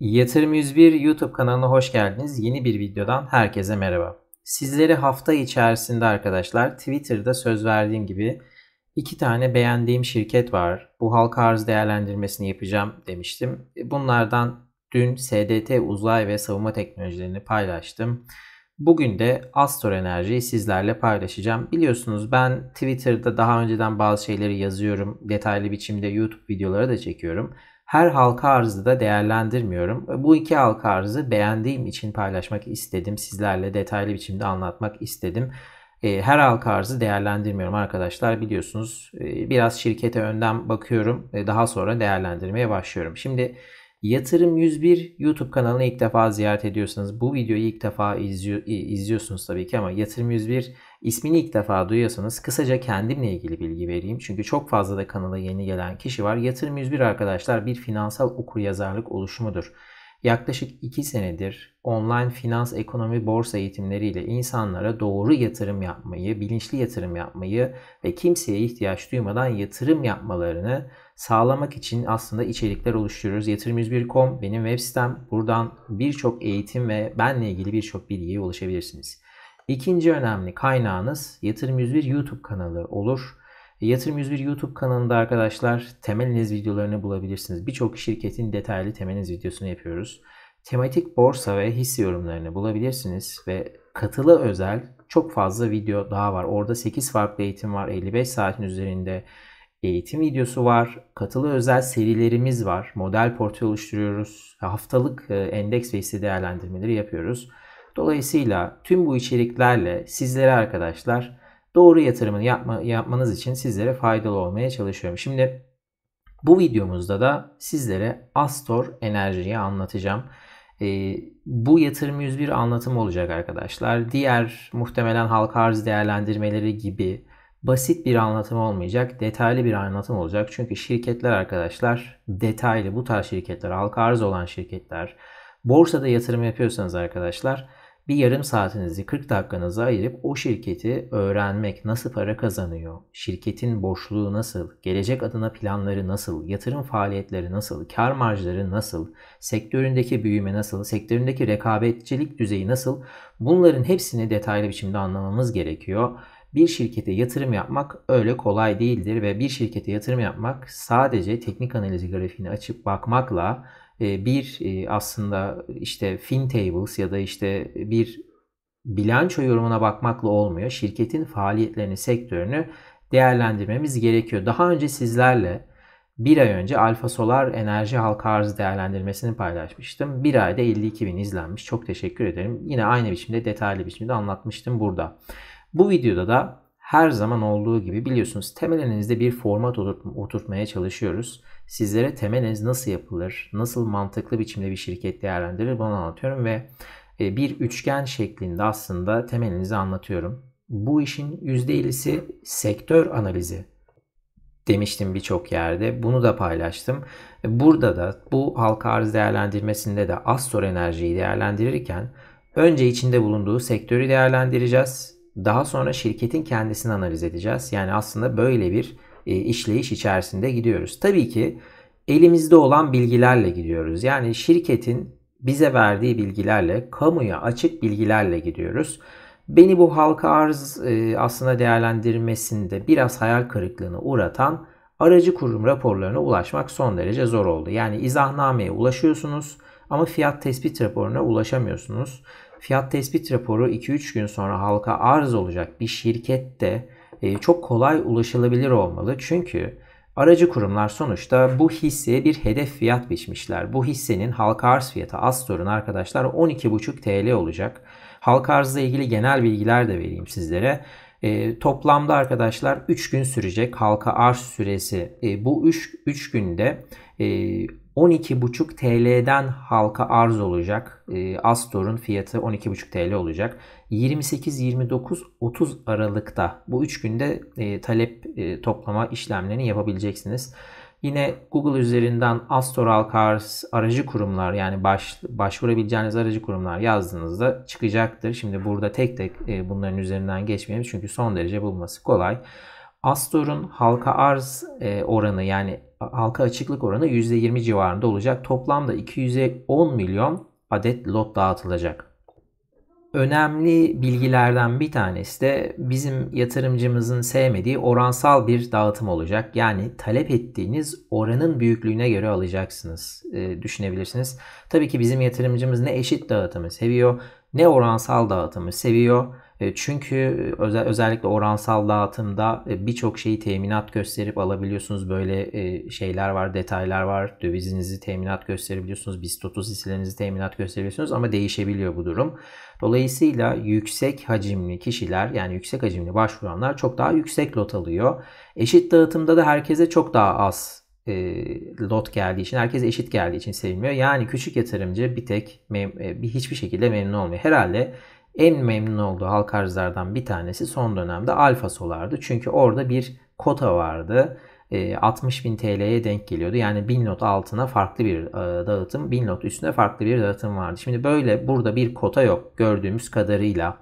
Yatırım 101 YouTube kanalına hoş geldiniz. Yeni bir videodan herkese merhaba. Sizleri hafta içerisinde arkadaşlar Twitter'da söz verdiğim gibi iki tane beğendiğim şirket var. Bu halka arz değerlendirmesini yapacağım demiştim. Bunlardan dün SDT uzay ve savunma teknolojilerini paylaştım. Bugün de Astor Enerji'yi sizlerle paylaşacağım. Biliyorsunuz ben Twitter'da daha önceden bazı şeyleri yazıyorum. Detaylı biçimde YouTube videoları da çekiyorum her halka arzı da değerlendirmiyorum. Bu iki halka arzı beğendiğim için paylaşmak istedim. Sizlerle detaylı biçimde anlatmak istedim. E, her halka arzı değerlendirmiyorum arkadaşlar biliyorsunuz. E, biraz şirkete önden bakıyorum. Daha sonra değerlendirmeye başlıyorum. Şimdi Yatırım 101 YouTube kanalını ilk defa ziyaret ediyorsanız bu videoyu ilk defa e, izliyorsunuz tabii ki ama Yatırım 101 İsmini ilk defa duyuyorsanız kısaca kendimle ilgili bilgi vereyim. Çünkü çok fazla da kanala yeni gelen kişi var. Yatırım 101 arkadaşlar bir finansal okuryazarlık oluşumudur. Yaklaşık 2 senedir online finans, ekonomi, borsa eğitimleriyle insanlara doğru yatırım yapmayı, bilinçli yatırım yapmayı ve kimseye ihtiyaç duymadan yatırım yapmalarını sağlamak için aslında içerikler oluşturuyoruz. Yatırım101.com benim web sitem. Buradan birçok eğitim ve benle ilgili birçok bilgiye ulaşabilirsiniz. İkinci önemli kaynağınız Yatırım 101 YouTube kanalı olur. Yatırım 101 YouTube kanalında arkadaşlar temeliniz videolarını bulabilirsiniz. Birçok şirketin detaylı temeliniz videosunu yapıyoruz. Tematik borsa ve hisse yorumlarını bulabilirsiniz ve katılı özel çok fazla video daha var. Orada 8 farklı eğitim var. 55 saatin üzerinde eğitim videosu var. Katılı özel serilerimiz var. Model portföy oluşturuyoruz. Haftalık e, endeks ve hisse değerlendirmeleri yapıyoruz. Dolayısıyla tüm bu içeriklerle sizlere arkadaşlar doğru yatırımını yapma, yapmanız için sizlere faydalı olmaya çalışıyorum. Şimdi bu videomuzda da sizlere Astor Enerji'yi anlatacağım. E, bu yatırım 101 anlatımı olacak arkadaşlar. Diğer muhtemelen halka arz değerlendirmeleri gibi basit bir anlatım olmayacak. Detaylı bir anlatım olacak. Çünkü şirketler arkadaşlar detaylı bu tarz şirketler, halka arz olan şirketler, borsada yatırım yapıyorsanız arkadaşlar bir yarım saatinizi 40 dakikanızı ayırıp o şirketi öğrenmek, nasıl para kazanıyor, şirketin boşluğu nasıl, gelecek adına planları nasıl, yatırım faaliyetleri nasıl, kar marjları nasıl, sektöründeki büyüme nasıl, sektöründeki rekabetçilik düzeyi nasıl bunların hepsini detaylı biçimde anlamamız gerekiyor. Bir şirkete yatırım yapmak öyle kolay değildir ve bir şirkete yatırım yapmak sadece teknik analiz grafiğini açıp bakmakla bir aslında işte fin tables ya da işte bir bilanço yorumuna bakmakla olmuyor. Şirketin faaliyetlerini, sektörünü değerlendirmemiz gerekiyor. Daha önce sizlerle bir ay önce Alfa Solar enerji halka arzı değerlendirmesini paylaşmıştım. Bir ayda 52 bin izlenmiş. Çok teşekkür ederim. Yine aynı biçimde detaylı biçimde anlatmıştım burada. Bu videoda da her zaman olduğu gibi biliyorsunuz temelinizde bir format oturtmaya çalışıyoruz sizlere temeliniz nasıl yapılır, nasıl mantıklı biçimde bir şirket değerlendirilir bunu anlatıyorum ve e, bir üçgen şeklinde aslında temelinizi anlatıyorum. Bu işin %50'si sektör analizi demiştim birçok yerde. Bunu da paylaştım. E, burada da bu halka arz değerlendirmesinde de az enerjiyi değerlendirirken önce içinde bulunduğu sektörü değerlendireceğiz. Daha sonra şirketin kendisini analiz edeceğiz. Yani aslında böyle bir e, işleyiş içerisinde gidiyoruz. Tabii ki elimizde olan bilgilerle gidiyoruz. Yani şirketin bize verdiği bilgilerle, kamuya açık bilgilerle gidiyoruz. Beni bu halka arz e, aslında değerlendirmesinde biraz hayal kırıklığına uğratan aracı kurum raporlarına ulaşmak son derece zor oldu. Yani izahnameye ulaşıyorsunuz ama fiyat tespit raporuna ulaşamıyorsunuz. Fiyat tespit raporu 2-3 gün sonra halka arz olacak bir şirkette e, çok kolay ulaşılabilir olmalı. Çünkü aracı kurumlar sonuçta bu hisseye bir hedef fiyat biçmişler. Bu hissenin halka arz fiyatı Astor'un arkadaşlar 12,5 TL olacak. Halka arzla ilgili genel bilgiler de vereyim sizlere. E, toplamda arkadaşlar 3 gün sürecek halka arz süresi. E, bu 3, 3 günde e, 12,5 TL'den halka arz olacak. E, Astor'un fiyatı 12,5 TL olacak. 28-29-30 Aralık'ta bu 3 günde e, talep e, toplama işlemlerini yapabileceksiniz. Yine Google üzerinden Astoral Cars aracı kurumlar yani baş, başvurabileceğiniz aracı kurumlar yazdığınızda çıkacaktır. Şimdi burada tek tek e, bunların üzerinden geçmeyelim çünkü son derece bulması kolay. Astor'un halka arz e, oranı yani halka açıklık oranı %20 civarında olacak. Toplamda 210 milyon adet lot dağıtılacak önemli bilgilerden bir tanesi de bizim yatırımcımızın sevmediği oransal bir dağıtım olacak. Yani talep ettiğiniz oranın büyüklüğüne göre alacaksınız, e, düşünebilirsiniz. Tabii ki bizim yatırımcımız ne eşit dağıtımı seviyor, ne oransal dağıtımı seviyor e, çünkü e, özellikle oransal dağıtımda e, birçok şeyi teminat gösterip alabiliyorsunuz. Böyle şeyler var, detaylar var. Dövizinizi teminat gösterebiliyorsunuz. Bistotus hisselerinizi teminat gösterebiliyorsunuz ama değişebiliyor bu durum. Dolayısıyla yüksek hacimli kişiler yani yüksek hacimli başvuranlar çok daha yüksek lot alıyor. Eşit dağıtımda da herkese çok daha az e, lot geldiği için, herkes eşit geldiği için sevilmiyor. Yani küçük yatırımcı bir tek mem- hiçbir şekilde memnun olmuyor. Herhalde en memnun olduğu halk arzlardan bir tanesi son dönemde Alfa Solar'dı. Çünkü orada bir kota vardı. 60 ee, bin TL'ye denk geliyordu. Yani 1000 not altına farklı bir e, dağıtım, 1000 not üstüne farklı bir dağıtım vardı. Şimdi böyle burada bir kota yok gördüğümüz kadarıyla.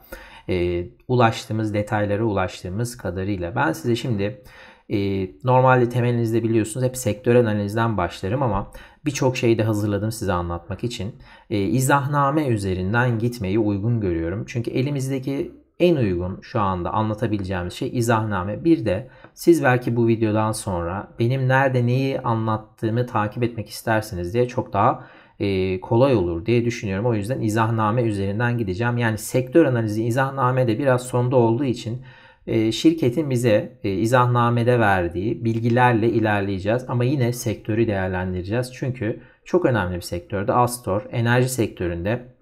Ee, ulaştığımız detaylara ulaştığımız kadarıyla. Ben size şimdi ee, normalde temelinizde biliyorsunuz hep sektör analizden başlarım ama birçok şeyi de hazırladım size anlatmak için. E, izahname üzerinden gitmeyi uygun görüyorum. Çünkü elimizdeki en uygun şu anda anlatabileceğimiz şey izahname. Bir de siz belki bu videodan sonra benim nerede neyi anlattığımı takip etmek istersiniz diye çok daha e, kolay olur diye düşünüyorum. O yüzden izahname üzerinden gideceğim. Yani sektör analizi izahname de biraz sonda olduğu için ee, şirketin bize e, izahnamede verdiği bilgilerle ilerleyeceğiz ama yine sektörü değerlendireceğiz. Çünkü çok önemli bir sektörde Astor enerji sektöründe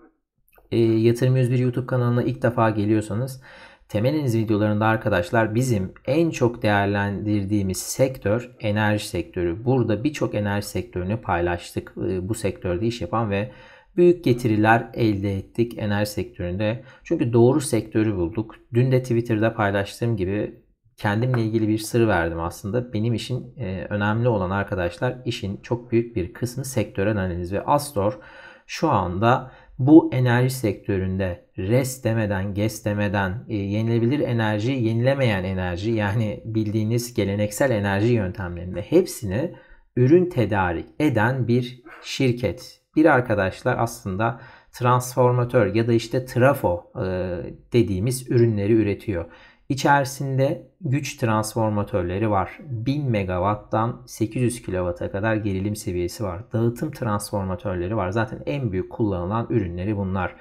ee, Yatırım 101 YouTube kanalına ilk defa geliyorsanız Temeliniz videolarında arkadaşlar bizim en çok değerlendirdiğimiz sektör enerji sektörü. Burada birçok enerji sektörünü paylaştık. E, bu sektörde iş yapan ve büyük getiriler elde ettik enerji sektöründe. Çünkü doğru sektörü bulduk. Dün de Twitter'da paylaştığım gibi kendimle ilgili bir sır verdim aslında. Benim için e, önemli olan arkadaşlar işin çok büyük bir kısmı sektörel analiz ve Astor şu anda bu enerji sektöründe res demeden, ges demeden, e, yenilebilir enerji, yenilemeyen enerji yani bildiğiniz geleneksel enerji yöntemlerinde hepsini ürün tedarik eden bir şirket. Bir arkadaşlar aslında transformatör ya da işte trafo e, dediğimiz ürünleri üretiyor. İçerisinde güç transformatörleri var. 1000 megawatttan 800 kW'a kadar gerilim seviyesi var. Dağıtım transformatörleri var. Zaten en büyük kullanılan ürünleri bunlar.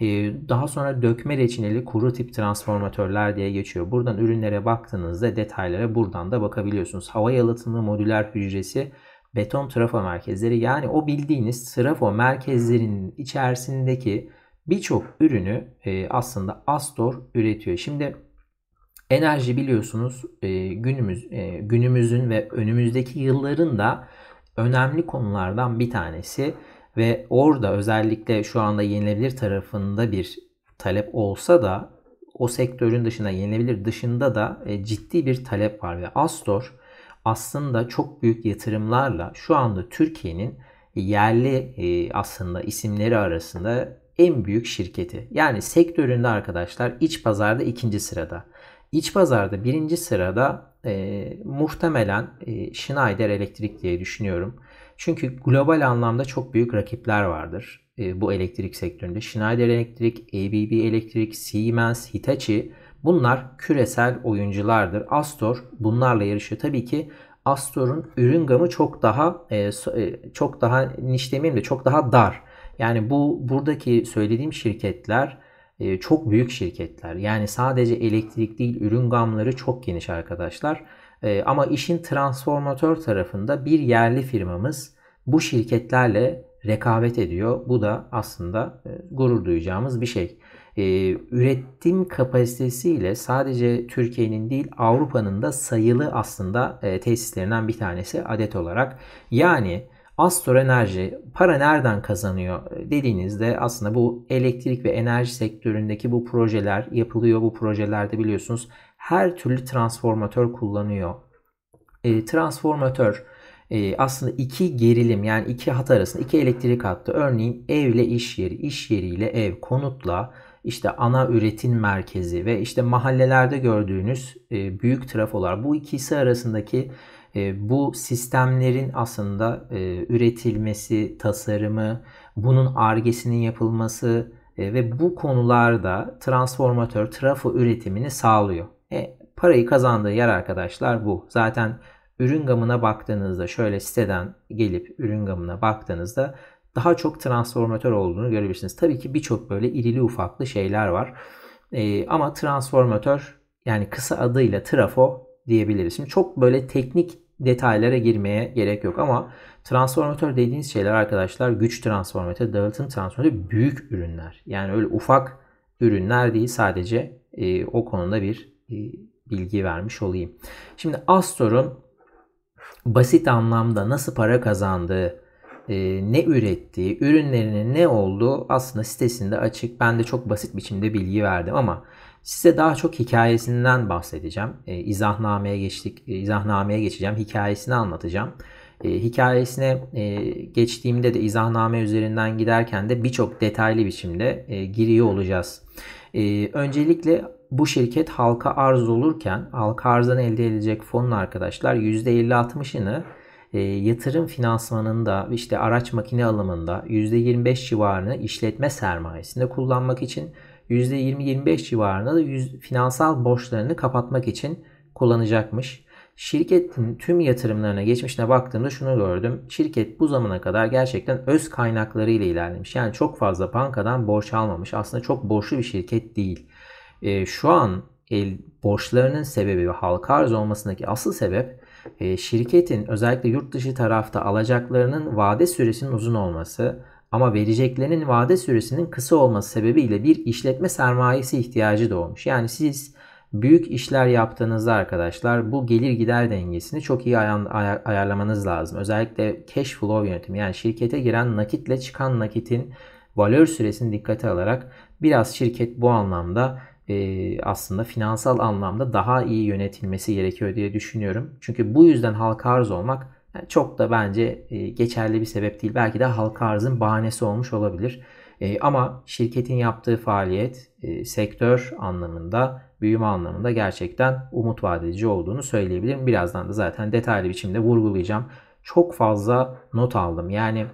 E, daha sonra dökme reçineli kuru tip transformatörler diye geçiyor. Buradan ürünlere baktığınızda detaylara buradan da bakabiliyorsunuz. Hava yalıtımlı modüler hücresi beton trafo merkezleri yani o bildiğiniz trafo merkezlerinin içerisindeki birçok ürünü e, aslında Astor üretiyor. Şimdi enerji biliyorsunuz e, günümüz e, günümüzün ve önümüzdeki yılların da önemli konulardan bir tanesi ve orada özellikle şu anda yenilebilir tarafında bir talep olsa da o sektörün dışında yenilebilir dışında da e, ciddi bir talep var ve Astor aslında çok büyük yatırımlarla şu anda Türkiye'nin yerli e, aslında isimleri arasında en büyük şirketi. Yani sektöründe arkadaşlar iç pazarda ikinci sırada. İç pazarda birinci sırada e, muhtemelen e, Schneider Elektrik diye düşünüyorum. Çünkü global anlamda çok büyük rakipler vardır e, bu elektrik sektöründe. Schneider Elektrik, ABB Elektrik, Siemens, Hitachi Bunlar küresel oyunculardır. Astor bunlarla yarışıyor. Tabii ki Astor'un ürün gamı çok daha e, e, çok daha niş demeyeyim de çok daha dar. Yani bu buradaki söylediğim şirketler e, çok büyük şirketler. Yani sadece elektrik değil ürün gamları çok geniş arkadaşlar. Ama işin transformatör tarafında bir yerli firmamız bu şirketlerle rekabet ediyor. Bu da aslında gurur duyacağımız bir şey e, üretim kapasitesiyle sadece Türkiye'nin değil Avrupa'nın da sayılı aslında e, tesislerinden bir tanesi adet olarak. Yani Astor Enerji para nereden kazanıyor dediğinizde aslında bu elektrik ve enerji sektöründeki bu projeler yapılıyor. Bu projelerde biliyorsunuz her türlü transformatör kullanıyor. E, transformatör e, aslında iki gerilim yani iki hat arasında iki elektrik hattı örneğin evle iş yeri, iş yeriyle ev, konutla işte ana üretim merkezi ve işte mahallelerde gördüğünüz e, büyük trafolar bu ikisi arasındaki e, bu sistemlerin aslında e, üretilmesi, tasarımı, bunun argesinin yapılması e, ve bu konularda transformatör trafo üretimini sağlıyor. E, parayı kazandığı yer arkadaşlar bu. Zaten ürün gamına baktığınızda şöyle siteden gelip ürün gamına baktığınızda daha çok transformatör olduğunu görebilirsiniz. Tabii ki birçok böyle irili ufaklı şeyler var. E, ama transformatör yani kısa adıyla trafo diyebiliriz. Şimdi çok böyle teknik detaylara girmeye gerek yok ama transformatör dediğiniz şeyler arkadaşlar güç transformatörü, dağıtım transformatörü büyük ürünler. Yani öyle ufak ürünler değil sadece e, o konuda bir e, bilgi vermiş olayım. Şimdi Astor'un basit anlamda nasıl para kazandığı e, ne ürettiği, ürünlerinin ne olduğu aslında sitesinde açık. Ben de çok basit biçimde bilgi verdim ama size daha çok hikayesinden bahsedeceğim. E, izahnameye geçtik, e, izahnameye geçeceğim, hikayesini anlatacağım. E, hikayesine e, geçtiğimde de izahname üzerinden giderken de birçok detaylı biçimde e, giriyor olacağız. E, öncelikle bu şirket halka arz olurken halka arzdan elde edecek fonun arkadaşlar %50-60'ını e, yatırım finansmanında işte araç makine alımında %25 civarını işletme sermayesinde kullanmak için %20-25 civarında da yüz, finansal borçlarını kapatmak için kullanacakmış. Şirketin tüm yatırımlarına geçmişine baktığımda şunu gördüm. Şirket bu zamana kadar gerçekten öz kaynaklarıyla ilerlemiş. Yani çok fazla bankadan borç almamış. Aslında çok borçlu bir şirket değil. E, şu an el borçlarının sebebi ve halka arz olmasındaki asıl sebep ee, şirketin özellikle yurt dışı tarafta alacaklarının vade süresinin uzun olması ama vereceklerinin vade süresinin kısa olması sebebiyle bir işletme sermayesi ihtiyacı doğmuş. Yani siz büyük işler yaptığınızda arkadaşlar bu gelir gider dengesini çok iyi ayarlamanız lazım. Özellikle cash flow yönetimi yani şirkete giren nakitle çıkan nakitin valör süresini dikkate alarak biraz şirket bu anlamda e, aslında finansal anlamda daha iyi yönetilmesi gerekiyor diye düşünüyorum. Çünkü bu yüzden halka arz olmak e, çok da bence e, geçerli bir sebep değil. Belki de halka arzın bahanesi olmuş olabilir. E, ama şirketin yaptığı faaliyet e, sektör anlamında, büyüme anlamında gerçekten umut vadedici olduğunu söyleyebilirim. Birazdan da zaten detaylı biçimde vurgulayacağım. Çok fazla not aldım. Yani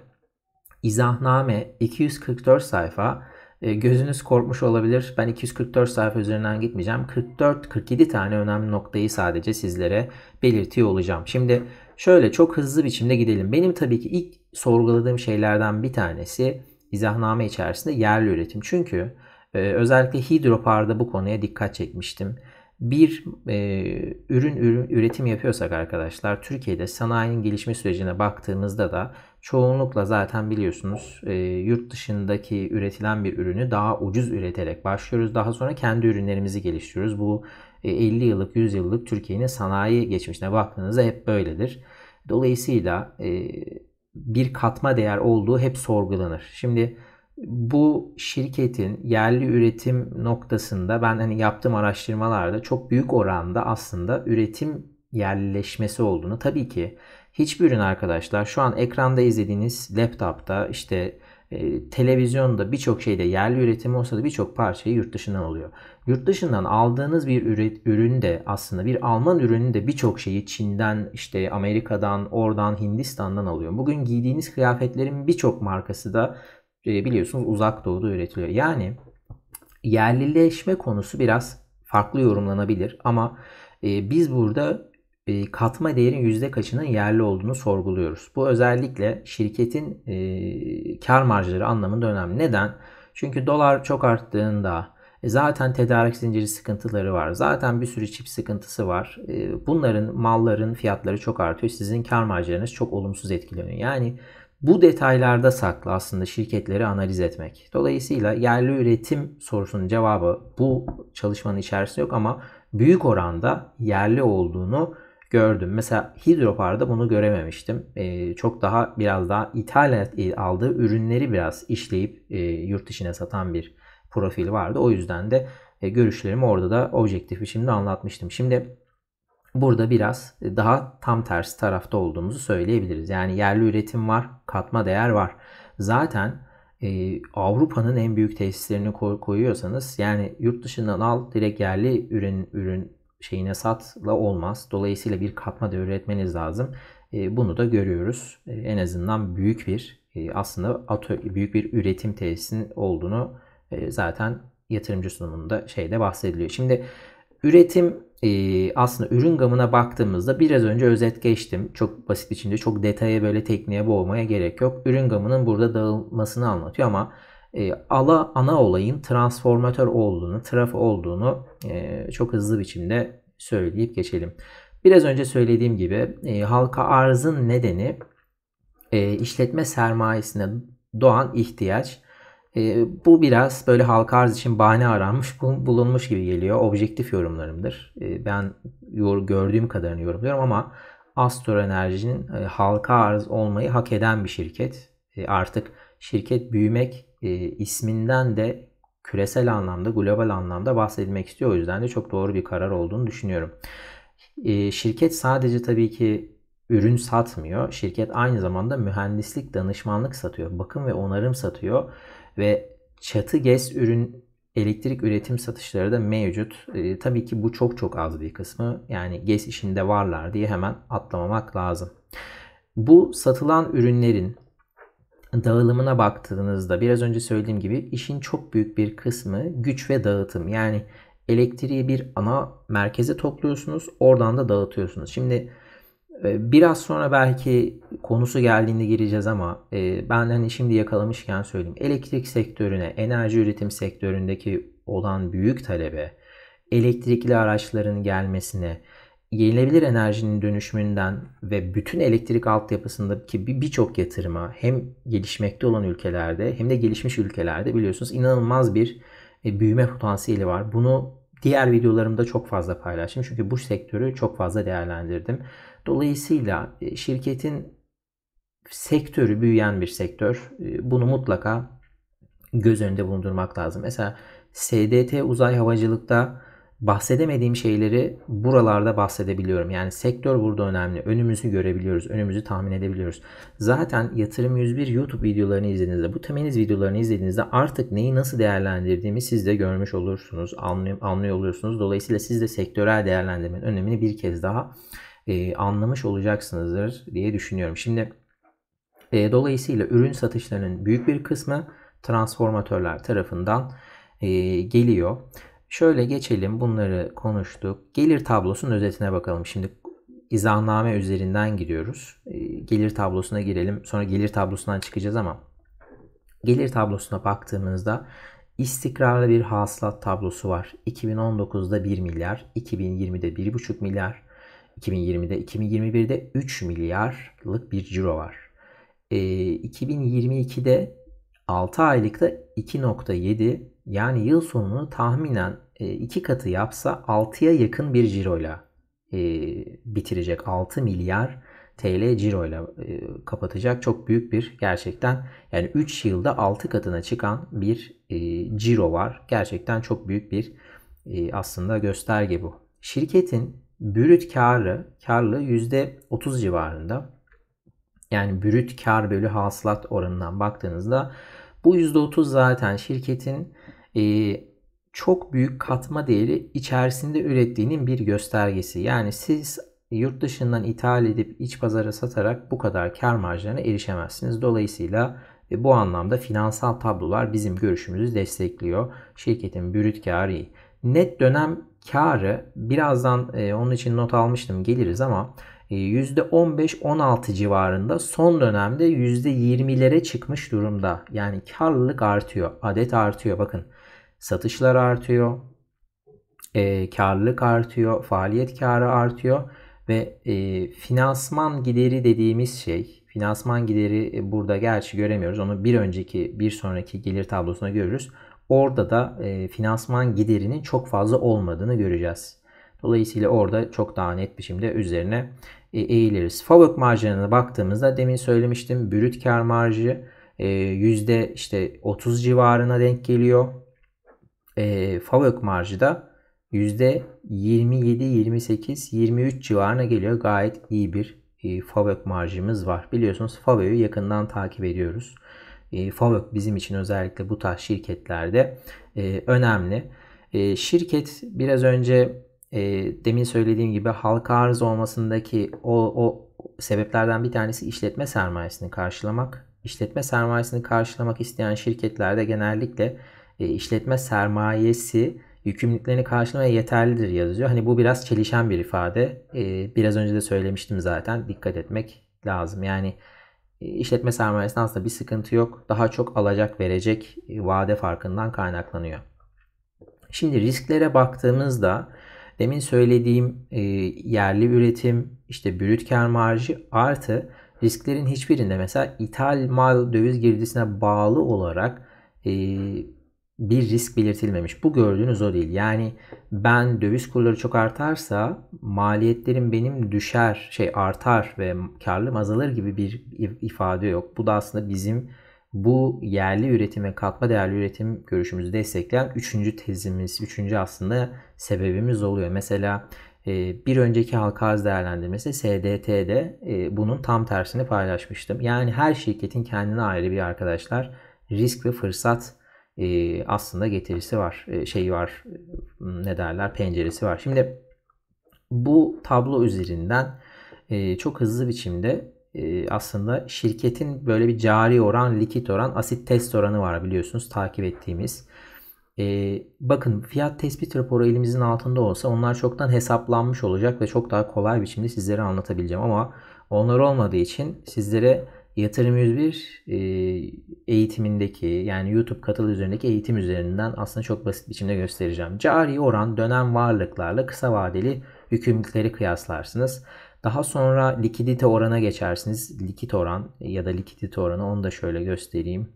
izahname 244 sayfa e, gözünüz korkmuş olabilir. Ben 244 sayfa üzerinden gitmeyeceğim. 44-47 tane önemli noktayı sadece sizlere belirtiyor olacağım. Şimdi şöyle çok hızlı biçimde gidelim. Benim tabii ki ilk sorguladığım şeylerden bir tanesi izahname içerisinde yerli üretim. Çünkü e, özellikle hidroparda bu konuya dikkat çekmiştim. Bir e, ürün, ürün üretim yapıyorsak arkadaşlar Türkiye'de sanayinin gelişme sürecine baktığımızda da çoğunlukla zaten biliyorsunuz e, yurt dışındaki üretilen bir ürünü daha ucuz üreterek başlıyoruz. Daha sonra kendi ürünlerimizi geliştiriyoruz. Bu e, 50 yıllık, 100 yıllık Türkiye'nin sanayi geçmişine baktığınızda hep böyledir. Dolayısıyla e, bir katma değer olduğu hep sorgulanır. Şimdi bu şirketin yerli üretim noktasında ben hani yaptığım araştırmalarda çok büyük oranda aslında üretim yerleşmesi olduğunu tabii ki Hiçbir ürün arkadaşlar şu an ekranda izlediğiniz laptopta işte e, televizyonda birçok şeyde yerli üretimi olsa da birçok parçayı yurt dışından oluyor. Yurt dışından aldığınız bir üret, ürün de aslında bir Alman ürünü de birçok şeyi Çin'den işte Amerika'dan oradan Hindistan'dan alıyor. Bugün giydiğiniz kıyafetlerin birçok markası da e, biliyorsunuz uzak doğuda üretiliyor. Yani yerlileşme konusu biraz farklı yorumlanabilir ama e, biz burada e, katma değerin yüzde kaçının yerli olduğunu sorguluyoruz. Bu özellikle şirketin e, kar marjları anlamında önemli. Neden? Çünkü dolar çok arttığında e, zaten tedarik zinciri sıkıntıları var. Zaten bir sürü çip sıkıntısı var. Bunların malların fiyatları çok artıyor. Sizin kar marjlarınız çok olumsuz etkileniyor. Yani bu detaylarda saklı aslında şirketleri analiz etmek. Dolayısıyla yerli üretim sorusunun cevabı bu çalışmanın içerisinde yok ama büyük oranda yerli olduğunu gördüm. Mesela Hidropar'da bunu görememiştim. E, çok daha biraz daha ithal e, aldığı ürünleri biraz işleyip e, yurt dışına satan bir profil vardı. O yüzden de e, görüşlerimi orada da objektif biçimde anlatmıştım. Şimdi burada biraz daha tam tersi tarafta olduğumuzu söyleyebiliriz. Yani yerli üretim var, katma değer var. Zaten e, Avrupa'nın en büyük tesislerini koyuyorsanız yani yurt dışından al direkt yerli ürün ürün şeyine satla olmaz. Dolayısıyla bir katma değer üretmeniz lazım. E, bunu da görüyoruz. E, en azından büyük bir e, aslında büyük bir üretim tesisinin olduğunu zaten yatırımcı sunumunda şeyde bahsediliyor. Şimdi üretim aslında ürün gamına baktığımızda biraz önce özet geçtim. Çok basit içinde çok detaya böyle tekniğe boğmaya gerek yok. Ürün gamının burada dağılmasını anlatıyor ama e, ala ana olayın transformatör olduğunu, traf olduğunu e, çok hızlı biçimde söyleyip geçelim. Biraz önce söylediğim gibi e, halka arzın nedeni e, işletme sermayesine doğan ihtiyaç. E, bu biraz böyle halka arz için bahane aranmış, bulunmuş gibi geliyor. Objektif yorumlarımdır. E, ben yor, gördüğüm kadarını yorumluyorum ama Astor Enerji'nin e, halka arz olmayı hak eden bir şirket. E, artık şirket büyümek e, isminden de küresel anlamda, global anlamda bahsedilmek istiyor. O yüzden de çok doğru bir karar olduğunu düşünüyorum. E, şirket sadece tabii ki ürün satmıyor. Şirket aynı zamanda mühendislik, danışmanlık satıyor. Bakım ve onarım satıyor. Ve çatı gez ürün elektrik üretim satışları da mevcut. E, tabii ki bu çok çok az bir kısmı. Yani gez işinde varlar diye hemen atlamamak lazım. Bu satılan ürünlerin dağılımına baktığınızda biraz önce söylediğim gibi işin çok büyük bir kısmı güç ve dağıtım. Yani elektriği bir ana merkeze topluyorsunuz oradan da dağıtıyorsunuz. Şimdi e, biraz sonra belki konusu geldiğinde gireceğiz ama e, ben hani şimdi yakalamışken söyleyeyim. Elektrik sektörüne, enerji üretim sektöründeki olan büyük talebe, elektrikli araçların gelmesine, yenilebilir enerjinin dönüşümünden ve bütün elektrik altyapısındaki birçok yatırıma hem gelişmekte olan ülkelerde hem de gelişmiş ülkelerde biliyorsunuz inanılmaz bir e, büyüme potansiyeli var. Bunu diğer videolarımda çok fazla paylaştım. Çünkü bu sektörü çok fazla değerlendirdim. Dolayısıyla e, şirketin sektörü büyüyen bir sektör. E, bunu mutlaka göz önünde bulundurmak lazım. Mesela SDT uzay havacılıkta bahsedemediğim şeyleri buralarda bahsedebiliyorum. Yani sektör burada önemli. Önümüzü görebiliyoruz, önümüzü tahmin edebiliyoruz. Zaten Yatırım 101 YouTube videolarını izlediğinizde, bu temeliz videolarını izlediğinizde artık neyi nasıl değerlendirdiğimi siz de görmüş olursunuz, anlıyor, anlıyor oluyorsunuz. Dolayısıyla siz de sektörel değerlendirmenin önemini bir kez daha e, anlamış olacaksınızdır diye düşünüyorum. Şimdi e, dolayısıyla ürün satışlarının büyük bir kısmı transformatörler tarafından e, geliyor. Şöyle geçelim bunları konuştuk. Gelir tablosunun özetine bakalım. Şimdi izahname üzerinden giriyoruz. Ee, gelir tablosuna girelim. Sonra gelir tablosundan çıkacağız ama gelir tablosuna baktığımızda istikrarlı bir hasılat tablosu var. 2019'da 1 milyar, 2020'de 1,5 milyar, 2020'de 2021'de 3 milyarlık bir ciro var. E, 2022'de 6 aylıkta 2.7 yani yıl sonunu tahminen e, iki katı yapsa 6'ya yakın bir ciroyla e, bitirecek. 6 milyar TL ciroyla e, kapatacak çok büyük bir gerçekten yani 3 yılda 6 katına çıkan bir ciro var. Gerçekten çok büyük bir aslında gösterge bu. Şirketin brüt karı, karlı %30 civarında. Yani brüt kar bölü hasılat oranından baktığınızda bu %30 zaten şirketin e, çok büyük katma değeri içerisinde ürettiğinin bir göstergesi. Yani siz yurt dışından ithal edip iç pazara satarak bu kadar kar marjlarına erişemezsiniz. Dolayısıyla e, bu anlamda finansal tablolar bizim görüşümüzü destekliyor. Şirketin bürüt karı Net dönem karı birazdan e, onun için not almıştım geliriz ama e, %15-16 civarında son dönemde %20'lere çıkmış durumda. Yani karlılık artıyor, adet artıyor bakın satışlar artıyor, e, karlılık artıyor, faaliyet karı artıyor ve e, finansman gideri dediğimiz şey, finansman gideri e, burada gerçi göremiyoruz. Onu bir önceki, bir sonraki gelir tablosuna görürüz. Orada da e, finansman giderinin çok fazla olmadığını göreceğiz. Dolayısıyla orada çok daha net biçimde üzerine e, eğiliriz. Fabrik marjlarına baktığımızda demin söylemiştim brüt kar marjı e, yüzde işte 30 civarına denk geliyor e, FAVÖK marjı da %27-28-23 civarına geliyor. Gayet iyi bir e, FAVÖK marjımız var. Biliyorsunuz FAVÖK'ü yakından takip ediyoruz. E, FAVÖK bizim için özellikle bu tarz şirketlerde e, önemli. E, şirket biraz önce e, demin söylediğim gibi halka arz olmasındaki o, o sebeplerden bir tanesi işletme sermayesini karşılamak. İşletme sermayesini karşılamak isteyen şirketlerde genellikle e, işletme sermayesi yükümlülüklerini karşılamaya yeterlidir yazıyor. Hani bu biraz çelişen bir ifade. E, biraz önce de söylemiştim zaten dikkat etmek lazım. Yani e, işletme sermayesinde aslında bir sıkıntı yok. Daha çok alacak verecek vade farkından kaynaklanıyor. Şimdi risklere baktığımızda demin söylediğim yerli üretim, işte brüt kar marjı artı risklerin hiçbirinde mesela ithal mal döviz girdisine bağlı olarak bir risk belirtilmemiş. Bu gördüğünüz o değil. Yani ben döviz kurları çok artarsa maliyetlerim benim düşer, şey artar ve karlım azalır gibi bir ifade yok. Bu da aslında bizim bu yerli üretim ve katma değerli üretim görüşümüzü destekleyen üçüncü tezimiz, üçüncü aslında sebebimiz oluyor. Mesela e, bir önceki halka arz değerlendirmesi SDT'de e, bunun tam tersini paylaşmıştım. Yani her şirketin kendine ayrı bir arkadaşlar risk ve fırsat e, aslında getirisi var, e, şeyi var, e, ne derler, penceresi var. Şimdi bu tablo üzerinden e, çok hızlı biçimde e, aslında şirketin böyle bir cari oran, likit oran, asit test oranı var biliyorsunuz takip ettiğimiz. E, bakın fiyat tespit raporu elimizin altında olsa onlar çoktan hesaplanmış olacak ve çok daha kolay biçimde sizlere anlatabileceğim ama onlar olmadığı için sizlere Yatırım 101 e, eğitimindeki yani YouTube katılı üzerindeki eğitim üzerinden aslında çok basit biçimde göstereceğim. Cari oran dönem varlıklarla kısa vadeli yükümlülükleri kıyaslarsınız. Daha sonra likidite orana geçersiniz. Likit oran ya da likidite oranı onu da şöyle göstereyim.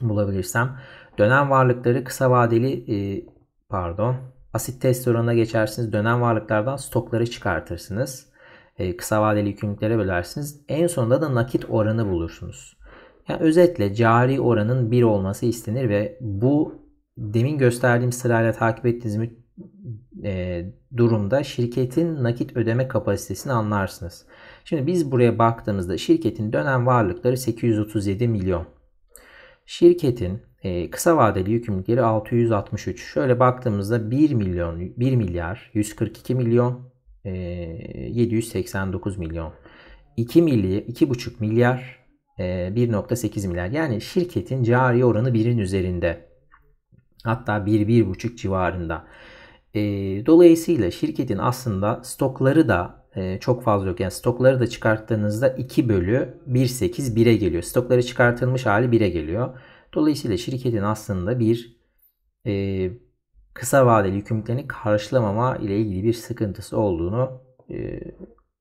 Bulabilirsem. Dönem varlıkları kısa vadeli e, pardon asit test oranına geçersiniz. Dönem varlıklardan stokları çıkartırsınız. E, kısa vadeli yükümlülüklere bölersiniz. En sonunda da nakit oranı bulursunuz. Yani özetle cari oranın 1 olması istenir ve bu demin gösterdiğim sırayla takip ettiğiniz e, durumda şirketin nakit ödeme kapasitesini anlarsınız. Şimdi biz buraya baktığımızda şirketin dönem varlıkları 837 milyon. Şirketin e, kısa vadeli yükümlülükleri 663. Şöyle baktığımızda 1 milyon 1 milyar 142 milyon 789 ee, milyon. 2 milli, 2,5 milyar 1.8 e, milyar. Yani şirketin cari oranı birin üzerinde. Hatta 1-1,5 civarında. Ee, dolayısıyla şirketin aslında stokları da e, çok fazla yok. Yani stokları da çıkarttığınızda 2 bölü 1.8 1'e geliyor. Stokları çıkartılmış hali 1'e geliyor. Dolayısıyla şirketin aslında bir e, kısa vadeli yükümlülüklerini karşılamama ile ilgili bir sıkıntısı olduğunu e,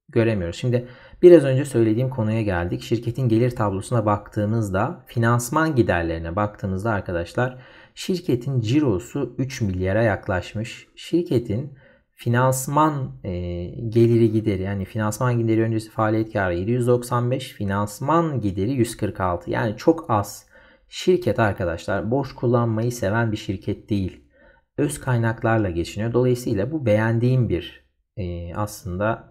göremiyoruz. Şimdi biraz önce söylediğim konuya geldik. Şirketin gelir tablosuna baktığımızda, finansman giderlerine baktığımızda arkadaşlar şirketin cirosu 3 milyara yaklaşmış. Şirketin finansman e, geliri gideri yani finansman gideri öncesi faaliyet karı 795 finansman gideri 146 yani çok az şirket arkadaşlar borç kullanmayı seven bir şirket değil öz kaynaklarla geçiniyor. Dolayısıyla bu beğendiğim bir e, aslında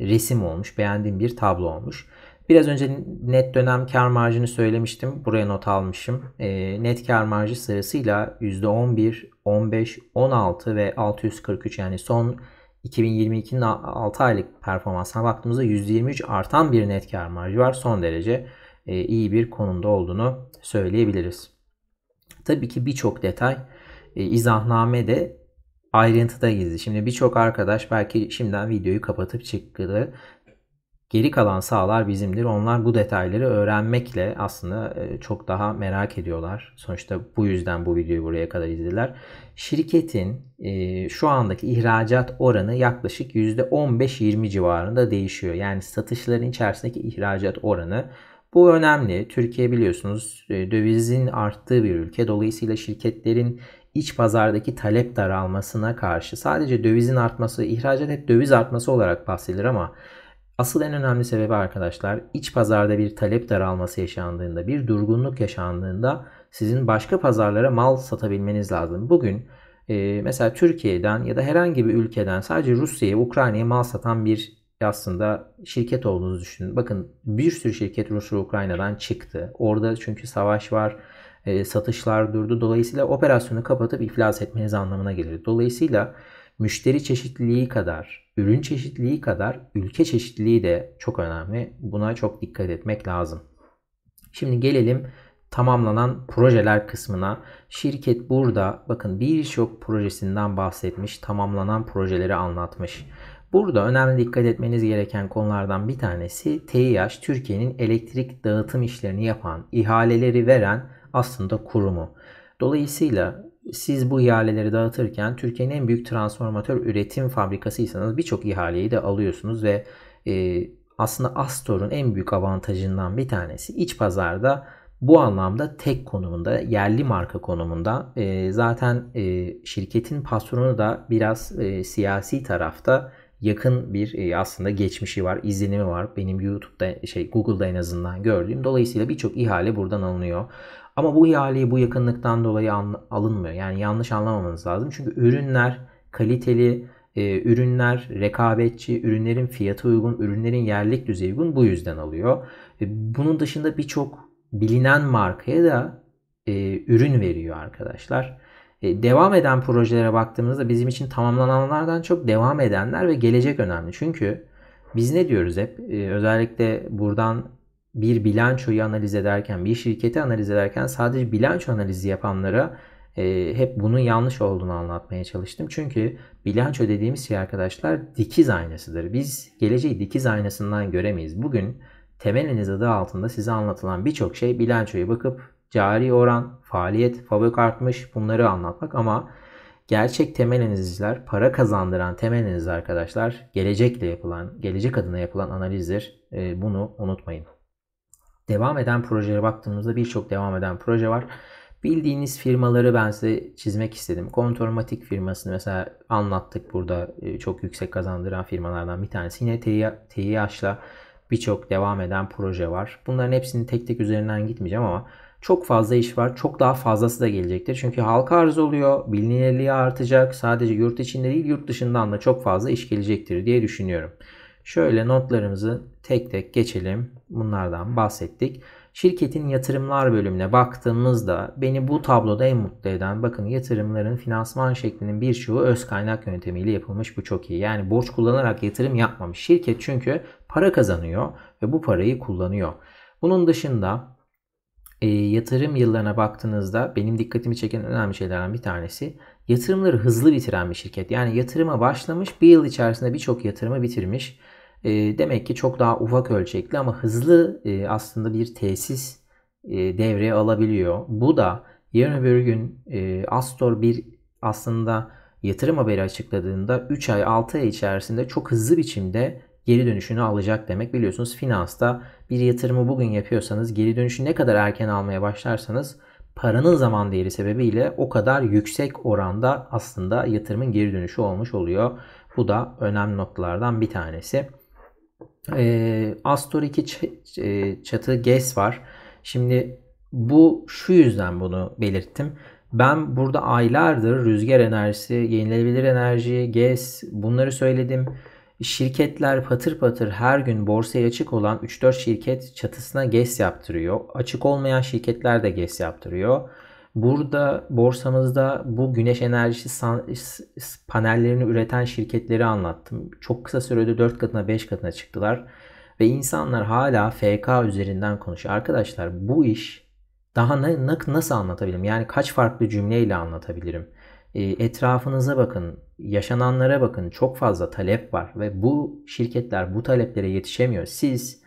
resim olmuş, beğendiğim bir tablo olmuş. Biraz önce net dönem kar marjını söylemiştim. Buraya not almışım. E, net kar marjı sırasıyla %11, 15, 16 ve 643 yani son 2022'nin 6 aylık performansına baktığımızda %23 artan bir net kar marjı var. Son derece e, iyi bir konumda olduğunu söyleyebiliriz. Tabii ki birçok detay e, izahname de ayrıntıda gizli. Şimdi birçok arkadaş belki şimdiden videoyu kapatıp çıktı. Geri kalan sağlar bizimdir. Onlar bu detayları öğrenmekle aslında e, çok daha merak ediyorlar. Sonuçta bu yüzden bu videoyu buraya kadar izlediler. Şirketin e, şu andaki ihracat oranı yaklaşık %15-20 civarında değişiyor. Yani satışların içerisindeki ihracat oranı bu önemli. Türkiye biliyorsunuz e, dövizin arttığı bir ülke. Dolayısıyla şirketlerin iç pazardaki talep daralmasına karşı sadece dövizin artması, ihracat hep döviz artması olarak bahsedilir ama asıl en önemli sebebi arkadaşlar iç pazarda bir talep daralması yaşandığında, bir durgunluk yaşandığında sizin başka pazarlara mal satabilmeniz lazım. Bugün e, mesela Türkiye'den ya da herhangi bir ülkeden sadece Rusya'ya, Ukrayna'ya mal satan bir aslında şirket olduğunuzu düşünün. Bakın bir sürü şirket Rusya Ukrayna'dan çıktı. Orada çünkü savaş var e, satışlar durdu. Dolayısıyla operasyonu kapatıp iflas etmeniz anlamına gelir. Dolayısıyla müşteri çeşitliliği kadar, ürün çeşitliliği kadar ülke çeşitliliği de çok önemli. Buna çok dikkat etmek lazım. Şimdi gelelim tamamlanan projeler kısmına. Şirket burada bakın birçok projesinden bahsetmiş, tamamlanan projeleri anlatmış. Burada önemli dikkat etmeniz gereken konulardan bir tanesi TİH Türkiye'nin elektrik dağıtım işlerini yapan, ihaleleri veren aslında kurumu. Dolayısıyla siz bu ihaleleri dağıtırken Türkiye'nin en büyük transformatör üretim fabrikasıysanız birçok ihaleyi de alıyorsunuz ve e, aslında Astor'un en büyük avantajından bir tanesi iç pazarda bu anlamda tek konumunda, yerli marka konumunda e, zaten e, şirketin patronu da biraz e, siyasi tarafta yakın bir e, aslında geçmişi var, izlenimi var. Benim YouTube'da şey Google'da en azından gördüğüm. Dolayısıyla birçok ihale buradan alınıyor. Ama bu ihaleye bu yakınlıktan dolayı alınmıyor. Yani yanlış anlamamanız lazım. Çünkü ürünler kaliteli, e, ürünler rekabetçi, ürünlerin fiyatı uygun, ürünlerin yerlik düzeyi uygun bu yüzden alıyor. E, bunun dışında birçok bilinen markaya da e, ürün veriyor arkadaşlar. E, devam eden projelere baktığımızda bizim için tamamlananlardan çok devam edenler ve gelecek önemli. Çünkü biz ne diyoruz hep? E, özellikle buradan bir bilançoyu analiz ederken, bir şirketi analiz ederken sadece bilanço analizi yapanlara e, hep bunun yanlış olduğunu anlatmaya çalıştım. Çünkü bilanço dediğimiz şey arkadaşlar dikiz aynasıdır. Biz geleceği dikiz aynasından göremeyiz. Bugün temeliniz adı altında size anlatılan birçok şey bilançoya bakıp cari oran, faaliyet, fabrik artmış bunları anlatmak ama gerçek temel analizler, para kazandıran temel analiz arkadaşlar gelecekle yapılan, gelecek adına yapılan analizdir. E, bunu unutmayın devam eden projelere baktığımızda birçok devam eden proje var. Bildiğiniz firmaları ben size çizmek istedim. Kontormatik firmasını mesela anlattık burada e, çok yüksek kazandıran firmalardan bir tanesi. Yine TİH'la birçok devam eden proje var. Bunların hepsini tek tek üzerinden gitmeyeceğim ama çok fazla iş var. Çok daha fazlası da gelecektir. Çünkü halka arz oluyor. Bilinirliği artacak. Sadece yurt içinde değil yurt dışından da çok fazla iş gelecektir diye düşünüyorum. Şöyle notlarımızı tek tek geçelim. Bunlardan bahsettik. Şirketin yatırımlar bölümüne baktığımızda beni bu tabloda en mutlu eden bakın yatırımların finansman şeklinin birçoğu öz kaynak yöntemiyle yapılmış bu çok iyi. Yani borç kullanarak yatırım yapmamış. Şirket çünkü para kazanıyor ve bu parayı kullanıyor. Bunun dışında e, yatırım yıllarına baktığınızda benim dikkatimi çeken önemli şeylerden bir tanesi yatırımları hızlı bitiren bir şirket. Yani yatırıma başlamış bir yıl içerisinde birçok yatırımı bitirmiş ee, demek ki çok daha ufak ölçekli ama hızlı e, aslında bir tesis e, devreye alabiliyor. Bu da yarın öbür gün e, Astor bir aslında yatırım haberi açıkladığında 3 ay 6 ay içerisinde çok hızlı biçimde geri dönüşünü alacak demek. Biliyorsunuz finansta bir yatırımı bugün yapıyorsanız geri dönüşü ne kadar erken almaya başlarsanız paranın zaman değeri sebebiyle o kadar yüksek oranda aslında yatırımın geri dönüşü olmuş oluyor. Bu da önemli noktalardan bir tanesi. Ee, e, Astor 2 çatı GES var. Şimdi bu şu yüzden bunu belirttim. Ben burada aylardır rüzgar enerjisi, yenilenebilir enerji, GES bunları söyledim. Şirketler patır patır her gün borsaya açık olan 3-4 şirket çatısına GES yaptırıyor. Açık olmayan şirketler de GES yaptırıyor. Burada borsamızda bu güneş enerjisi panellerini üreten şirketleri anlattım. Çok kısa sürede 4 katına 5 katına çıktılar. Ve insanlar hala FK üzerinden konuşuyor. Arkadaşlar bu iş daha ne, nasıl anlatabilirim? Yani kaç farklı cümleyle anlatabilirim? E, etrafınıza bakın, yaşananlara bakın. Çok fazla talep var ve bu şirketler bu taleplere yetişemiyor. Siz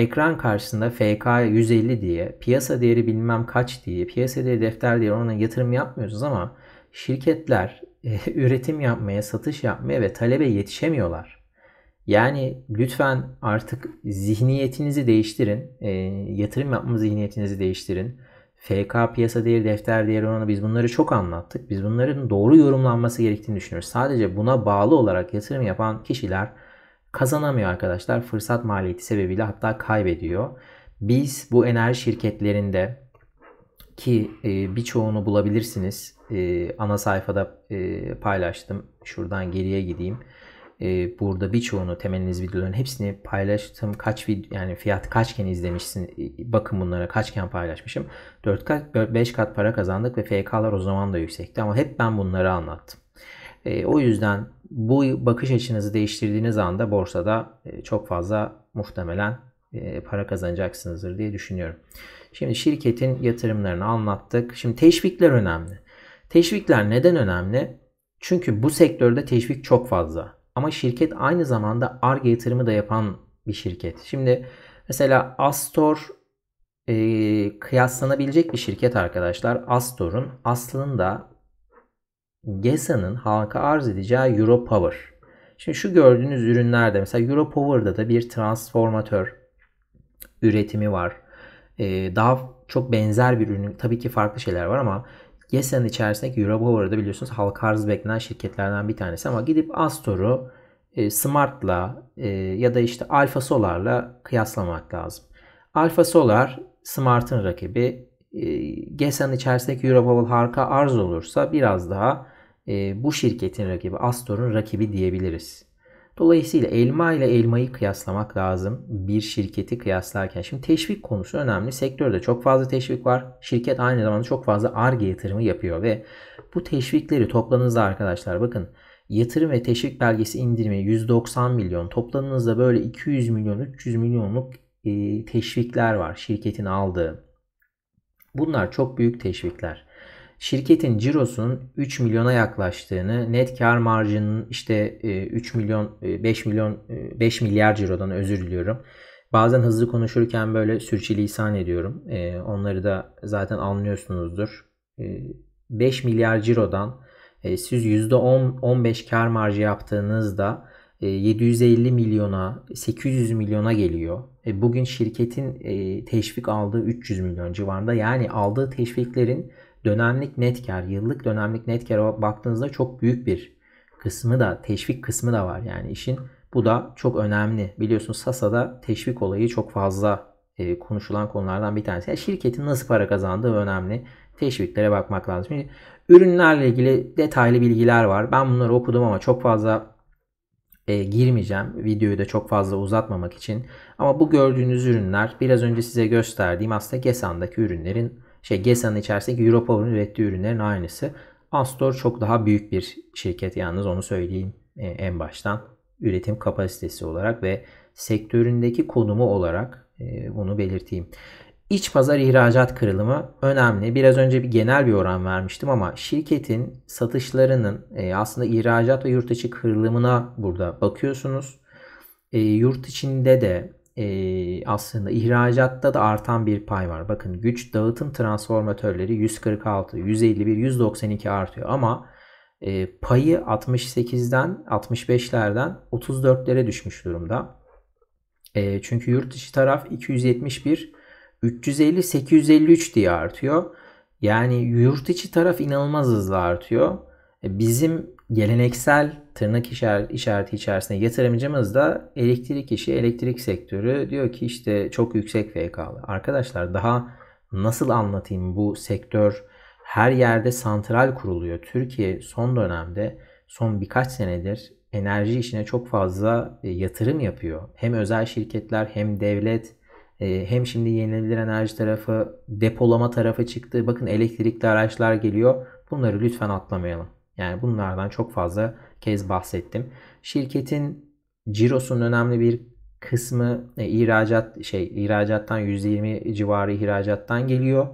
ekran karşısında FK 150 diye, piyasa değeri bilmem kaç diye, piyasa değeri defter diye ona yatırım yapmıyoruz ama şirketler e, üretim yapmaya, satış yapmaya ve talebe yetişemiyorlar. Yani lütfen artık zihniyetinizi değiştirin. E, yatırım yapma zihniyetinizi değiştirin. FK piyasa değeri, defter değeri oranı biz bunları çok anlattık. Biz bunların doğru yorumlanması gerektiğini düşünüyoruz. Sadece buna bağlı olarak yatırım yapan kişiler kazanamıyor arkadaşlar. Fırsat maliyeti sebebiyle hatta kaybediyor. Biz bu enerji şirketlerinde ki e, birçoğunu bulabilirsiniz. E, ana sayfada e, paylaştım. Şuradan geriye gideyim. E, burada birçoğunu temeliniz videoların hepsini paylaştım. Kaç video yani fiyat kaçken izlemişsin. E, bakın bunlara kaçken paylaşmışım. 4 kat 5 kat para kazandık ve FK'lar o zaman da yüksekti ama hep ben bunları anlattım. E, o yüzden bu bakış açınızı değiştirdiğiniz anda borsada e, çok fazla muhtemelen e, para kazanacaksınızdır diye düşünüyorum. Şimdi şirketin yatırımlarını anlattık. Şimdi teşvikler önemli. Teşvikler neden önemli? Çünkü bu sektörde teşvik çok fazla. Ama şirket aynı zamanda ARGE yatırımı da yapan bir şirket. Şimdi mesela Astor e, kıyaslanabilecek bir şirket arkadaşlar. Astor'un aslında GESA'nın halka arz edeceği Europower. Şimdi şu gördüğünüz ürünlerde mesela Europower'da da bir transformatör üretimi var. Ee, daha çok benzer bir ürün tabii ki farklı şeyler var ama GESA'nın içerisindeki Europower'da biliyorsunuz halka arz beklenen şirketlerden bir tanesi ama gidip Astor'u e, Smart'la e, ya da işte Alfa Solar'la kıyaslamak lazım. Alfa Solar Smart'ın rakibi. E, GESA'nın içerisindeki Europower halka arz olursa biraz daha e, bu şirketin rakibi Astor'un rakibi diyebiliriz. Dolayısıyla elma ile elmayı kıyaslamak lazım bir şirketi kıyaslarken. Şimdi teşvik konusu önemli. Sektörde çok fazla teşvik var. Şirket aynı zamanda çok fazla ARGE yatırımı yapıyor ve bu teşvikleri toplanınızda arkadaşlar bakın yatırım ve teşvik belgesi indirimi 190 milyon toplanınızda böyle 200 milyon 300 milyonluk e, teşvikler var şirketin aldığı. Bunlar çok büyük teşvikler şirketin cirosunun 3 milyona yaklaştığını, net kar marjının işte 3 e, milyon, 5 e, milyon, 5 e, milyar cirodan özür diliyorum. Bazen hızlı konuşurken böyle sürçülisan ediyorum. Onları da zaten anlıyorsunuzdur. 5 milyar cirodan siz %10-15 kar marjı yaptığınızda 750 milyona, 800 milyona geliyor. Bugün şirketin teşvik aldığı 300 milyon civarında. Yani aldığı teşviklerin dönemlik net kar, yıllık dönemlik net kara baktığınızda çok büyük bir kısmı da teşvik kısmı da var yani işin. Bu da çok önemli. Biliyorsunuz SASA'da teşvik olayı çok fazla e, konuşulan konulardan bir tanesi. Yani şirketin nasıl para kazandığı önemli. Teşviklere bakmak lazım. Şimdi ürünlerle ilgili detaylı bilgiler var. Ben bunları okudum ama çok fazla e, girmeyeceğim. Videoyu da çok fazla uzatmamak için. Ama bu gördüğünüz ürünler biraz önce size gösterdiğim aslında GESAN'daki ürünlerin şey GESA'nın içerisindeki Europower'ın ürettiği ürünlerin aynısı. Astor çok daha büyük bir şirket yalnız onu söyleyeyim e, en baştan. Üretim kapasitesi olarak ve sektöründeki konumu olarak e, bunu belirteyim. İç pazar ihracat kırılımı önemli. Biraz önce bir genel bir oran vermiştim ama şirketin satışlarının e, aslında ihracat ve yurt içi kırılımına burada bakıyorsunuz. Yurt içinde de e, aslında ihracatta da artan bir pay var. Bakın güç dağıtım transformatörleri 146, 151, 192 artıyor ama e, payı 68'den 65'lerden 34'lere düşmüş durumda. E, çünkü yurt dışı taraf 271, 350, 853 diye artıyor. Yani yurt içi taraf inanılmaz hızla artıyor. E, bizim geleneksel tırnak işareti içerisinde yatırımcımız da elektrik işi, elektrik sektörü diyor ki işte çok yüksek FK'lı. Arkadaşlar daha nasıl anlatayım bu sektör her yerde santral kuruluyor. Türkiye son dönemde son birkaç senedir enerji işine çok fazla e, yatırım yapıyor. Hem özel şirketler hem devlet e, hem şimdi yenilenebilir enerji tarafı depolama tarafı çıktı. Bakın elektrikli araçlar geliyor. Bunları lütfen atlamayalım. Yani bunlardan çok fazla kez bahsettim. Şirketin cirosunun önemli bir kısmı e, ihracat şey ihracattan %20 civarı ihracattan geliyor.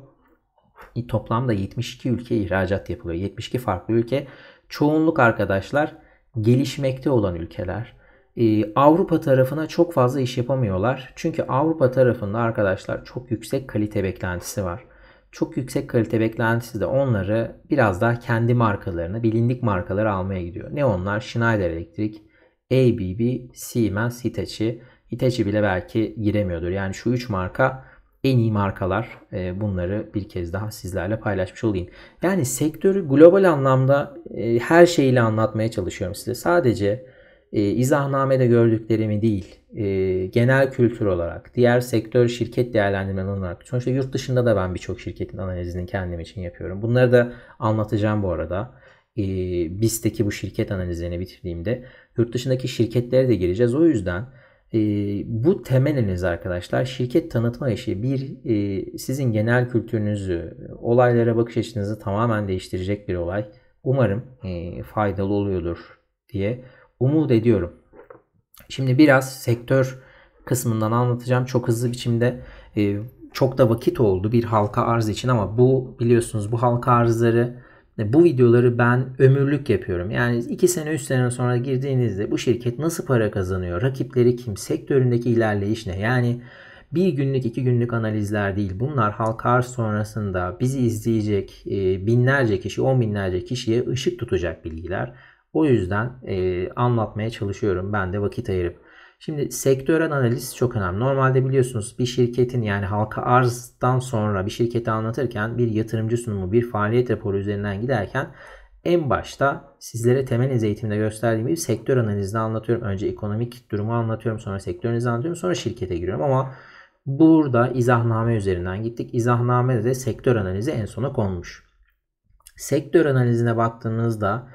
E, toplamda 72 ülke ihracat yapılıyor. 72 farklı ülke. Çoğunluk arkadaşlar gelişmekte olan ülkeler. E, Avrupa tarafına çok fazla iş yapamıyorlar. Çünkü Avrupa tarafında arkadaşlar çok yüksek kalite beklentisi var çok yüksek kalite beklentisi de onları biraz daha kendi markalarını, bilindik markaları almaya gidiyor. Ne onlar? Schneider Electric, ABB, Siemens, Hitachi. Hitachi bile belki giremiyordur. Yani şu üç marka en iyi markalar. Ee, bunları bir kez daha sizlerle paylaşmış olayım. Yani sektörü global anlamda e, her şeyiyle anlatmaya çalışıyorum size. Sadece e, izahnamede gördüklerimi değil, e, genel kültür olarak, diğer sektör şirket değerlendirmeleri olarak, sonuçta yurt dışında da ben birçok şirketin analizini kendim için yapıyorum. Bunları da anlatacağım bu arada. E, BIST'teki bu şirket analizlerini bitirdiğimde yurt dışındaki şirketlere de gireceğiz. O yüzden e, bu temeliniz arkadaşlar şirket tanıtma işi bir e, sizin genel kültürünüzü, olaylara bakış açınızı tamamen değiştirecek bir olay. Umarım e, faydalı oluyordur diye umut ediyorum. Şimdi biraz sektör kısmından anlatacağım. Çok hızlı biçimde e, çok da vakit oldu bir halka arz için ama bu biliyorsunuz bu halka arzları e, bu videoları ben ömürlük yapıyorum. Yani 2 sene 3 sene sonra girdiğinizde bu şirket nasıl para kazanıyor? Rakipleri kim? Sektöründeki ilerleyiş ne? Yani bir günlük iki günlük analizler değil. Bunlar halka arz sonrasında bizi izleyecek e, binlerce kişi on binlerce kişiye ışık tutacak bilgiler. O yüzden e, anlatmaya çalışıyorum ben de vakit ayırıp. Şimdi sektörel analiz çok önemli. Normalde biliyorsunuz bir şirketin yani halka arzdan sonra bir şirketi anlatırken bir yatırımcı sunumu, bir faaliyet raporu üzerinden giderken en başta sizlere temel eğitimde gösterdiğim gibi sektör analizini anlatıyorum. Önce ekonomik durumu anlatıyorum, sonra sektör anlatıyorum, sonra şirkete giriyorum ama burada izahname üzerinden gittik. İzahname de sektör analizi en sona konmuş. Sektör analizine baktığınızda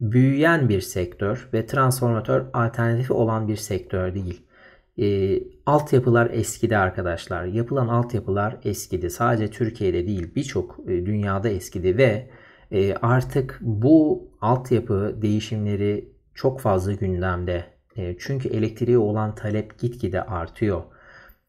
büyüyen bir sektör ve transformatör alternatifi olan bir sektör değil. E, altyapılar eskidi arkadaşlar. Yapılan altyapılar eskidi. Sadece Türkiye'de değil birçok e, dünyada eskidi ve e, artık bu altyapı değişimleri çok fazla gündemde. E, çünkü elektriğe olan talep gitgide artıyor.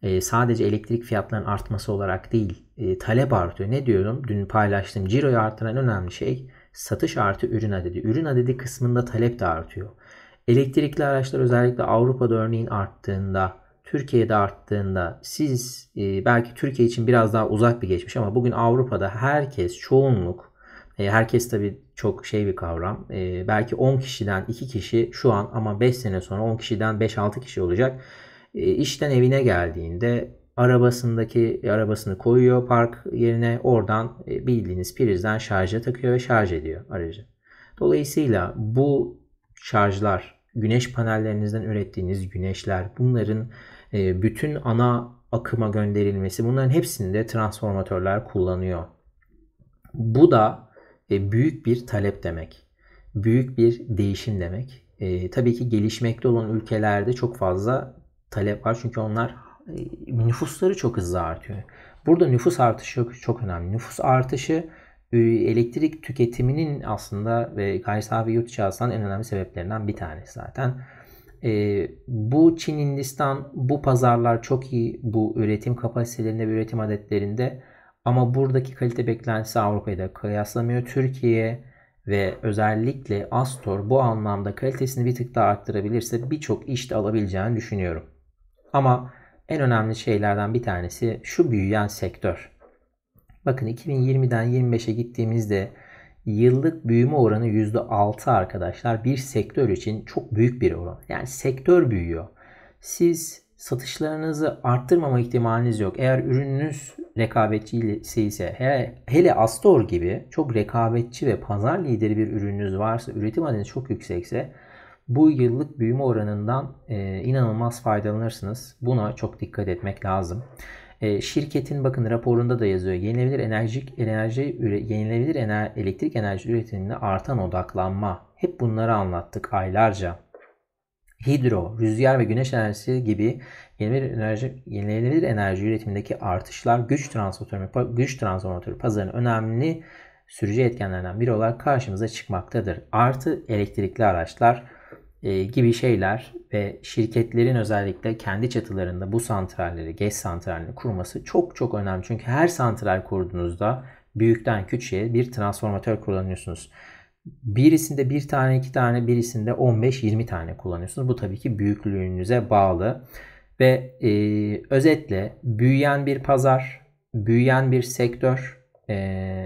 E, sadece elektrik fiyatlarının artması olarak değil e, talep artıyor. Ne diyorum? Dün paylaştım. Ciroyu artıran önemli şey satış artı ürün adedi. Ürün adedi kısmında talep de artıyor. Elektrikli araçlar özellikle Avrupa'da örneğin arttığında, Türkiye'de arttığında siz e, belki Türkiye için biraz daha uzak bir geçmiş ama bugün Avrupa'da herkes çoğunluk e, herkes tabi çok şey bir kavram. E, belki 10 kişiden 2 kişi şu an ama 5 sene sonra 10 kişiden 5-6 kişi olacak. E, işten evine geldiğinde arabasındaki arabasını koyuyor park yerine oradan e, bildiğiniz prizden şarja takıyor ve şarj ediyor aracı. Dolayısıyla bu şarjlar, güneş panellerinizden ürettiğiniz güneşler, bunların e, bütün ana akıma gönderilmesi, bunların hepsini de transformatörler kullanıyor. Bu da e, büyük bir talep demek. Büyük bir değişim demek. E, tabii ki gelişmekte olan ülkelerde çok fazla talep var çünkü onlar ee, nüfusları çok hızlı artıyor. Burada nüfus artışı çok önemli. Nüfus artışı e, elektrik tüketiminin aslında ve kayıtsal ve yurt içi en önemli sebeplerinden bir tanesi zaten. E, bu Çin, Hindistan bu pazarlar çok iyi bu üretim kapasitelerinde ve üretim adetlerinde ama buradaki kalite beklentisi Avrupa'yı da kıyaslamıyor. Türkiye ve özellikle Astor bu anlamda kalitesini bir tık daha arttırabilirse birçok iş de alabileceğini düşünüyorum. Ama en önemli şeylerden bir tanesi şu büyüyen sektör. Bakın 2020'den 25'e gittiğimizde yıllık büyüme oranı %6 arkadaşlar bir sektör için çok büyük bir oran. Yani sektör büyüyor. Siz satışlarınızı arttırmama ihtimaliniz yok. Eğer ürününüz rekabetçi ise hele, hele Astor gibi çok rekabetçi ve pazar lideri bir ürününüz varsa, üretim adınız çok yüksekse bu yıllık büyüme oranından e, inanılmaz faydalanırsınız. Buna çok dikkat etmek lazım. E, şirketin bakın raporunda da yazıyor. Yenilebilir enerjik enerji yenilebilir ener, elektrik enerji üretiminde artan odaklanma. Hep bunları anlattık aylarca. Hidro, rüzgar ve güneş enerjisi gibi yenilenebilir enerji, yenilenebilir enerji üretimindeki artışlar güç transformatörü, güç transformatörü pazarının önemli sürücü etkenlerinden biri olarak karşımıza çıkmaktadır. Artı elektrikli araçlar e, gibi şeyler ve şirketlerin özellikle kendi çatılarında bu santralleri, GES santralini kurması çok çok önemli. Çünkü her santral kurduğunuzda büyükten küçüğe bir transformatör kullanıyorsunuz. Birisinde bir tane, iki tane, birisinde 15-20 tane kullanıyorsunuz. Bu tabii ki büyüklüğünüze bağlı. Ve e, özetle büyüyen bir pazar, büyüyen bir sektör, e,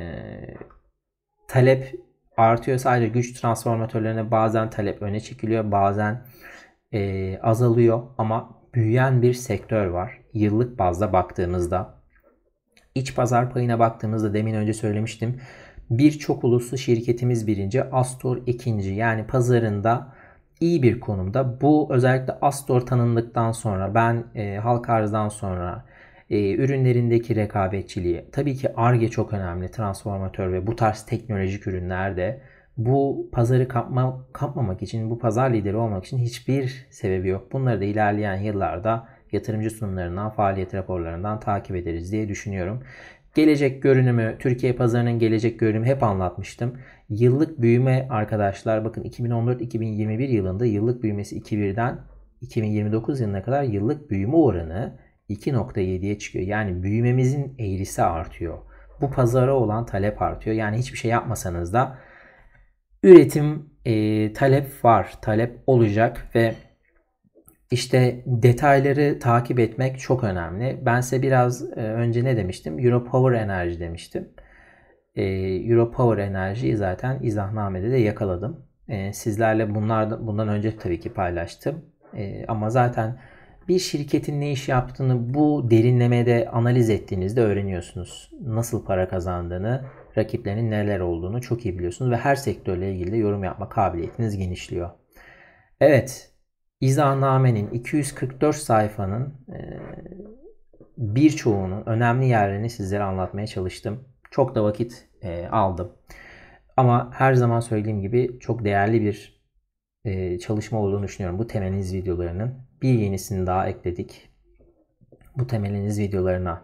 talep artıyor. Sadece güç transformatörlerine bazen talep öne çekiliyor, bazen e, azalıyor ama büyüyen bir sektör var. Yıllık bazda baktığımızda. iç pazar payına baktığımızda demin önce söylemiştim. Birçok uluslu şirketimiz birinci, Astor ikinci. Yani pazarında iyi bir konumda. Bu özellikle Astor tanındıktan sonra ben e, halk arzdan sonra e, ürünlerindeki rekabetçiliği, tabii ki ARGE çok önemli, transformatör ve bu tarz teknolojik ürünlerde bu pazarı kapma, kapmamak için, bu pazar lideri olmak için hiçbir sebebi yok. Bunları da ilerleyen yıllarda yatırımcı sunumlarından, faaliyet raporlarından takip ederiz diye düşünüyorum. Gelecek görünümü, Türkiye pazarının gelecek görünümü hep anlatmıştım. Yıllık büyüme arkadaşlar bakın 2014-2021 yılında yıllık büyümesi 2.1'den 2029 yılına kadar yıllık büyüme oranı 2.7'ye çıkıyor. Yani büyümemizin eğrisi artıyor. Bu pazara olan talep artıyor. Yani hiçbir şey yapmasanız da üretim e, talep var. Talep olacak ve işte detayları takip etmek çok önemli. Ben size biraz e, önce ne demiştim? Euro Power Enerji demiştim. E, Euro Power Enerji'yi zaten izahnamede de yakaladım. E, sizlerle bunlar, bundan önce tabii ki paylaştım. E, ama zaten bir şirketin ne iş yaptığını bu derinlemede analiz ettiğinizde öğreniyorsunuz. Nasıl para kazandığını, rakiplerinin neler olduğunu çok iyi biliyorsunuz ve her sektörle ilgili de yorum yapma kabiliyetiniz genişliyor. Evet, İzahnamenin 244 sayfanın e, birçoğunun önemli yerlerini sizlere anlatmaya çalıştım. Çok da vakit e, aldım. Ama her zaman söylediğim gibi çok değerli bir e, çalışma olduğunu düşünüyorum bu temeliz videolarının bir yenisini daha ekledik. Bu temeliniz videolarına.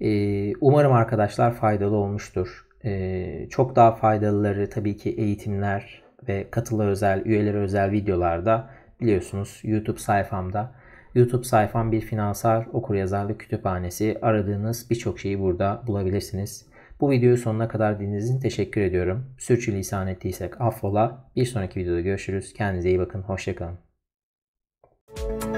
Ee, umarım arkadaşlar faydalı olmuştur. Ee, çok daha faydalıları tabii ki eğitimler ve katılı özel, üyelere özel videolarda biliyorsunuz YouTube sayfamda. YouTube sayfam bir finansal okuryazarlık kütüphanesi. Aradığınız birçok şeyi burada bulabilirsiniz. Bu videoyu sonuna kadar dinlediğiniz için teşekkür ediyorum. Sürçülisan ettiysek affola. Bir sonraki videoda görüşürüz. Kendinize iyi bakın. Hoşçakalın. Müzik